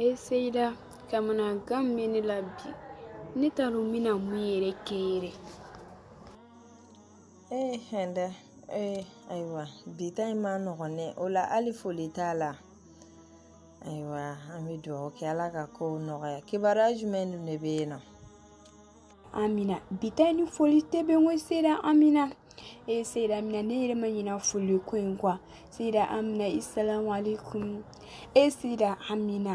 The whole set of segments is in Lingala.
eeseyila ka mina gan bɛ ne la bi ne t'a dɔn n bɛna mun yɛrɛ kɛ yɛrɛ ee hɛndɛ ee ayiwa bi ta in ma nɔgɔn dɛ o la hali foli t'a la ayiwa an bɛ dugawu kɛ ala ka kow nɔgɔya kibaruya jumɛn dun de bɛ yen nɔ amina bita ni foli tɛ bɛn ko sera amina e eh, sayida amina ne yɛrɛ ma ɲina foli ko in kuwa sayida amina isalamu alaikum e eh, sayida amina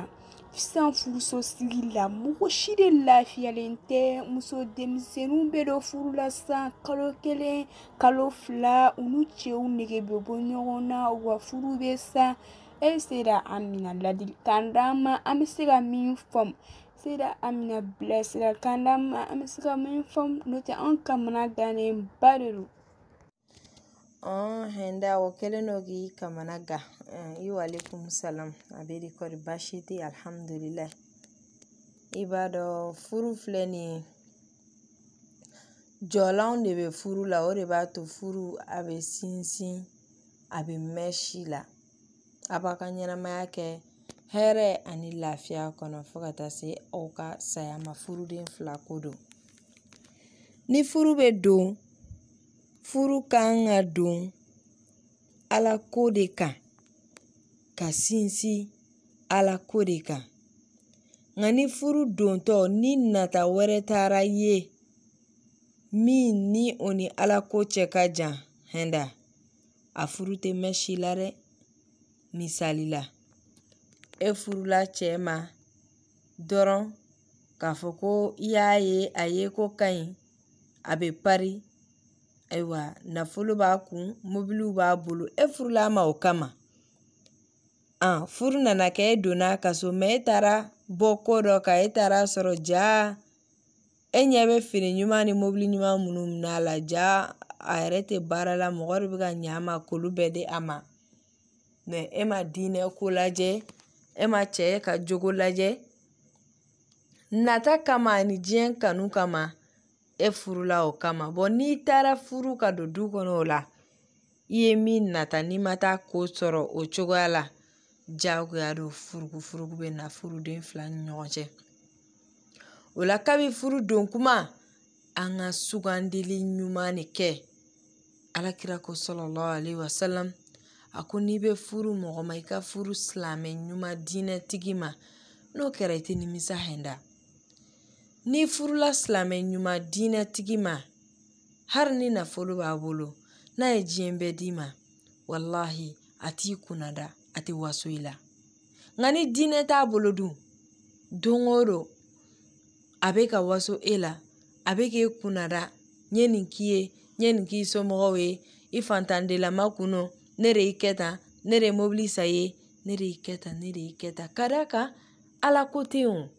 san furuso siri la mɔgɔ si de lafiyalen tɛ muso denmisɛnninw bɛ dɔ furu la san kalo kelen kalo fila u n'u cɛw nege bɛ bɔ ɲɔgɔn na wa furu bɛ san e sera amina ladilikan d'an ma an bɛ se ka min faamu sera amina bilasirakan d'an ma an bɛ se ka min faamu n'o tɛ an kamana gannen ba de don o kɛlen don k'i kamana gan i wale kun salam a bɛ de kɔri baasi tɛ alihamudulila i b'a dɔn furu filɛ nin ye jɔlanw de bɛ furu la o de b'a to furu a bɛ sinsin a bɛ mɛn si la a b'a ka ɲɛnɛmaya kɛ hɛrɛ ani lafiya kɔnɔ fo ka taa se aw ka saya ma furuden fila ko don ni furu bɛ don Furu kan ka don ala ko de ka sinsin ala ko de ni furu dontɔ ni nata wɛrɛ taara ye min ni o ni ala ko cɛ ka jan hɛnda a furu tɛ mɛn si la dɛ misali la e furula cɛ ma dɔrɔn k'a fɔ ko i y'a ye a ye ko ka ɲi a bɛ pari Ayiwa nafolo b'a kun mobiliw b'a bolo e furula ma o kama furu nana kɛ e donna ka so e taara bɔ ko dɔ kan e taara sɔrɔ ja e ɲɛ bɛ feere ɲuman ni mobili ɲuman minnu minɛ a la ja a yɛrɛ tɛ baara la mɔgɔ de bɛ ka ɲa a ma k'olu bɛɛ di a ma e ma diinɛ ko lajɛ e ma cɛ ka jogo lajɛ nata kama ani diɲɛ kanu kama e furula o kama n'i taara furu ka don du kɔnɔ o la i ye min nata n'i ma taa ko sɔrɔ o cogoya la diyagoya don furugufurugu bɛ na furuden fila ni ɲɔgɔn cɛ o la kabi furu don kuma an ka sugandili ɲuman de kɛ alakira ko sɔlɔlɔ alayhi wa salam a ko n'i bɛ furu mɔgɔ ma i ka furu silamɛ ɲuman diinɛ tigi ma n'o kɛra i tɛ nimisa hɛn n'i furula silamɛ ɲuman diinɛtigi ma hali ni nafolo b'a bolo n'a ye diɲɛ bɛɛ d'i ma walahi a t'i kunnada a tɛ waso i la nka ni diinɛ t'a bolo dun don o don a bɛ ka waso e la a bɛ k'e kunnada n ye nin k'i ye n ye nin k'i somɔgɔw ye i fantandelama kunno ne de y'i kɛ tan ne de ye mobili sa i ye ne de y'i kɛ tan ne de y'i kɛ tan ka d'a kan ala ko tɛ yen o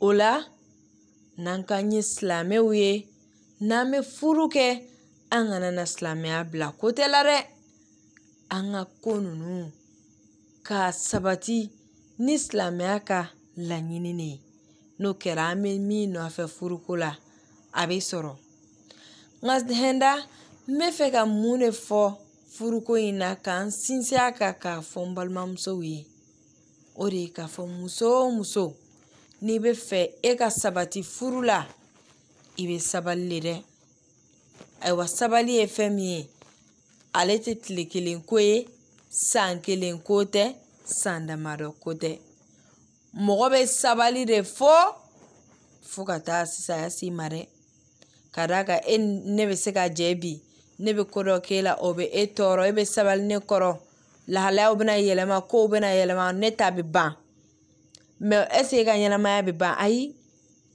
o la n'an k'an ye silamɛw ye n'an bɛ furu kɛ an kana na silamɛya bila ko tɛ la dɛ an ka ko ninnu ka sabati ni silamɛya ka laɲini de ye n'o kɛra an bɛ min nɔfɛ furuko la a bɛ sɔrɔ nka hɛnda n bɛ fɛ ka mun de fɔ furuko in e na k'an sinsin a kan k'a fɔ n balimamusow ye o de ye k'a fɔ muso o muso n'i bɛ fɛ e ka sabati furu la i bɛ sabali le dɛ ayiwa sabali ye fɛn min ye ale tɛ tile kelen ko ye san kelen ko tɛ san damadɔ ko tɛ mɔgɔ bɛ sabali de fo fo ka taa sisaya s'i ma dɛ ka d'a kan e ne bɛ se ka jɛ bi ne bɛ ko dɔ k'e la o bɛ e tɔɔrɔ e bɛ sabali ne kɔrɔ lahalayaw bɛna yɛlɛma kow bɛna yɛlɛma ne ta bɛ ban ɛseke e ka ɲɛnamaya bɛ ban ayi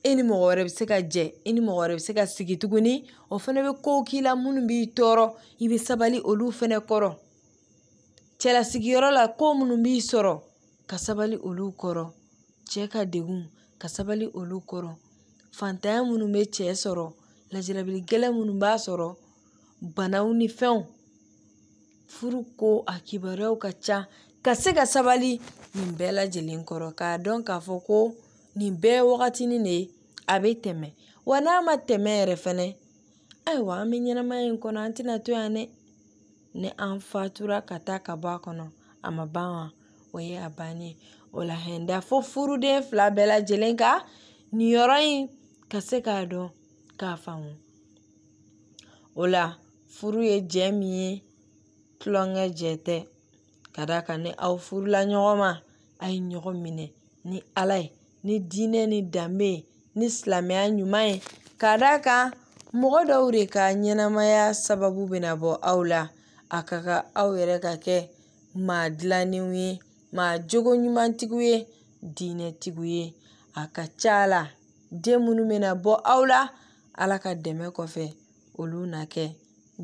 e ni mɔgɔ wɛrɛ bɛ se ka jɛ e ni mɔgɔ wɛrɛ bɛ se ka sigi tuguni o fana bɛ kow k'i la minnu b'i tɔɔrɔ i bɛ sabali olu fɛnɛ kɔrɔ cɛlasigiyɔrɔ la ko minnu b'i sɔrɔ ka sabali olu kɔrɔ cɛ ka degun ka sabali olu kɔrɔ fantanya minnu bɛ cɛ sɔrɔ lajarabili gɛlɛn minnu b'a sɔrɔ banaw ni fɛnw furu ko a kibaruyaw ka ca ka se ka sabali nin bɛɛ lajɛlen kɔrɔ k'a dɔn k'a fɔ ko nin bɛɛ wagatinin de ye a bɛ tɛmɛ wa n'a ma tɛmɛ yɛrɛ fɛnɛ ayiwa an bɛ ɲɛnɛmaya in kɔnɔ an tɛna to yan dɛ ni an fatura ka taa ka bɔ a kɔnɔ a ma ban wa o ye a bannen ye o la hɛnda fo furuden fila bɛɛ lajɛlen ka nin yɔrɔ in ka se k'a dɔn k'a faamu o la furu ye jɛ min ye tulonkɛ jɛ tɛ ka d'a kan ni aw furula ɲɔgɔn ma a' ye ɲɔgɔn minɛ ni ala ye ni diinɛ ni danbe ye ni silamɛya ɲuman ye ka d'a kan mɔgɔ dɔw de ka ɲɛnɛmaya sababu bɛna bɔ aw la a ka kan aw yɛrɛ ka kɛ maa dilannenw ye maa jogo ɲumantigiw ye diinɛtigiw ye a ka ca la den minnu bɛna bɔ aw la ala ka dɛmɛ kɔfɛ olu na kɛ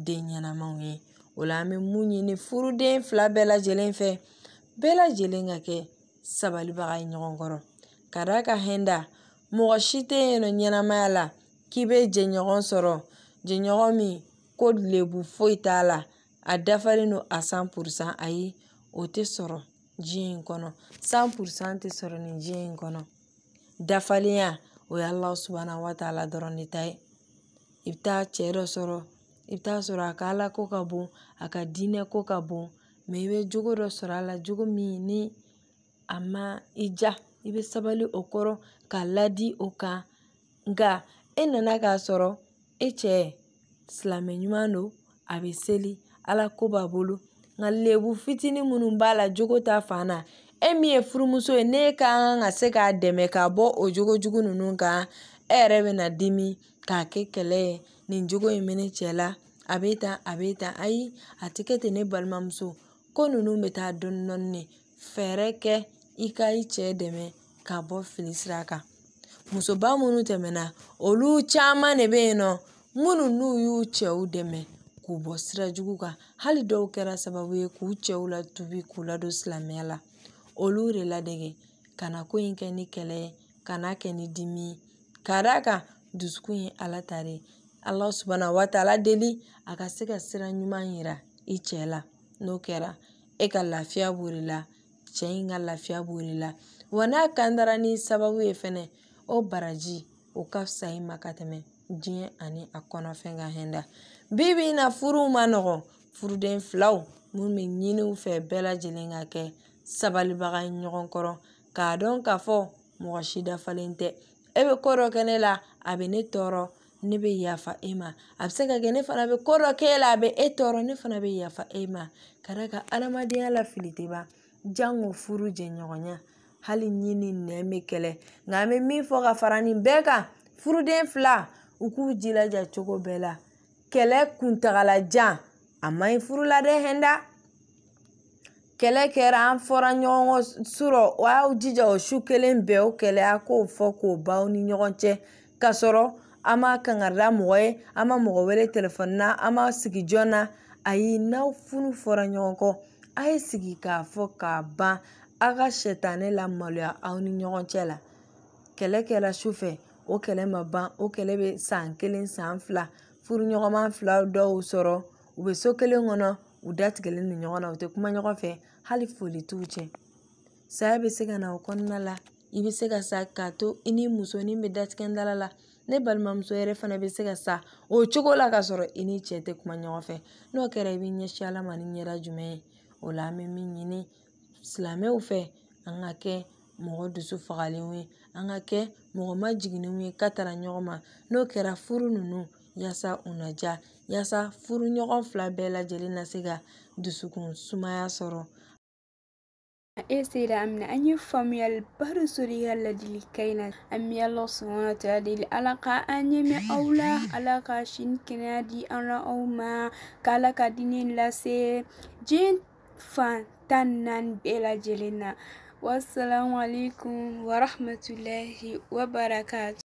den ɲɛnamaw ye o la an bɛ mun ɲini furuden fila bɛɛ lajɛlen fɛ bɛɛ lajɛlen ka kɛ sabalibaga ye ɲɔgɔn kɔrɔ ka d'a ka hɛnda mɔgɔ si tɛ yen nɔ ɲɛnamaya la k'i bɛ jɛɲɔgɔn sɔrɔ jɛɲɔgɔn min ko lebu foyi t'a la a dafalen don a san pursan ayi o tɛ sɔrɔ diɲɛ in kɔnɔ san pursan tɛ sɔrɔ nin diɲɛ in kɔnɔ dafalenya o ye ala subahana waati dɔrɔn de ta ye i bɛ taa cɛ dɔ sɔrɔ i bɛ t'a sɔrɔ a ka ala ko ka bon a ka diinɛ ko ka bon mɛ i bɛ jogo dɔ sɔrɔ a la cogo min ni a ma i ja i bɛ sabali o kɔrɔ k'a ladi o kan nka e nana k'a sɔrɔ e cɛ silamɛ ɲuman don a bɛ seli ala ko b'a bolo nka lebu fitinin minnu b'a la jogo ta fan na e min ye furumuso ye ne ka kan ka se k'a dɛmɛ ka bɔ o jogo jugu ninnu kan e yɛrɛ bɛ na dimi k'a kɛ kɛlɛ ye nin cogo in bɛ ne cɛ la a bɛ tan a bɛ tan ayi a tɛ kɛ ten ne balimamuso ko ninnu bɛ taa dɔɔnin dɔɔnin de fɛɛrɛ kɛ i ka i cɛ dɛmɛ ka bɔ fili sira kan musoba minnu tɛmɛna olu caman de bɛ yen nɔ minnu n'u y'u cɛw dɛmɛ k'u bɔ sira jugu kan hali dɔw kɛra sababu ye k'u cɛw latubi k'u ladon silamɛya la olu de ladege ka na ko in kɛ ni kɛlɛ ye ka n'a kɛ ni dimi ye ka d'a kan Dusukun ye ala ta de ye ala subahana waatala deli a ka se ka sira ɲuman yira i cɛ la n'o kɛra e ka lafiya b'o de la cɛ in ka lafiya b'o de la wa n'a kan dara ni sababu ye fɛnɛ o baraji o ka fisa i ma ka tɛmɛ diɲɛ ani a kɔnɔfɛn ka hɛnda bi bi in na furu ma nɔgɔn furuden filaw minnu bɛ ɲiniw fɛ bɛɛ lajɛlen ka kɛ sabalibaga ye ɲɔgɔn kɔrɔ k'a dɔn k'a fɔ mɔgɔ si dafalen tɛ e bɛ ko dɔ kɛ ne la a bɛ ne tɔɔrɔ ne bɛ yafa e ma a bɛ se ka kɛ ne fana bɛ ko dɔ k'e la a bɛ e tɔɔrɔ ne fana bɛ yafa e ma ka d'a kan adamadenya la fili tɛ ban jango furu jɛɲɔgɔnya hali ni ni nɛn bɛ kɛlɛ nka an bɛ min fɔ ka fara nin bɛɛ kan furuden fila u k'u jilaja cogo bɛɛ la kɛlɛ kuntagalajan a man ɲi furu la dɛ hɛnda kɛlɛ kɛra an fɔra ɲɔgɔn kɔ surɔ o y'aw jija o su kelen bɛɛ o kɛlɛ a k'o fɔ k'o baw ni ɲɔgɔn cɛ k'a sɔrɔ an ma kangarida mɔgɔ ye an ma mɔgɔ wele telefɔni na an ma sigi joona ayi n'aw funu fɔra ɲɔgɔn kɔ a' ye sigi k'a fɔ k'a ban a' ka sɛtanɛ la maloya aw ni ɲɔgɔn cɛ la kɛlɛ kɛra sufɛ o kɛlɛ ma ban o kɛlɛ bɛ san kelen san fila furuɲɔgɔnma fila dɔw sɔrɔ u bɛ so kelen kɔnɔ u datigɛlen don ɲɔgɔn na u tɛ kuma ɲɔgɔn fɛ hali foli t'u cɛ saya bɛ se ka na o kɔnɔna la i bɛ se ka sa k'a to i ni musonin bɛ datigɛ dala la ne balimamuso yɛrɛ fana bɛ se ka sa o cogo la ka sɔrɔ i ni cɛ tɛ kuma ɲɔgɔn fɛ n'o kɛra i bɛ ɲɛsin ala ma ni ɲɛda jumɛn ye o la an bɛ min ɲini silamɛw fɛ an ka kɛ mɔgɔ dusu fagalenw ye an ka kɛ mɔgɔ ma jiginnenw ye ka taara ɲɔgɔn ma n'o kɛra furu ninnu yaasa u na ja yaasa furu ɲɔgɔn fila bɛɛ lajɛlen na se ka dusukun sumaya sɔrɔ إيسيرا أمنا أن يفهم يالبهر سوريا الذي لكينا أم الله سبحانه وتعالى الألقى أن يمي أولا ألقى شين كنا دي أنا أو ما كالكا دينين لسي جين فان تنان بلا جلنا والسلام عليكم ورحمة الله وبركاته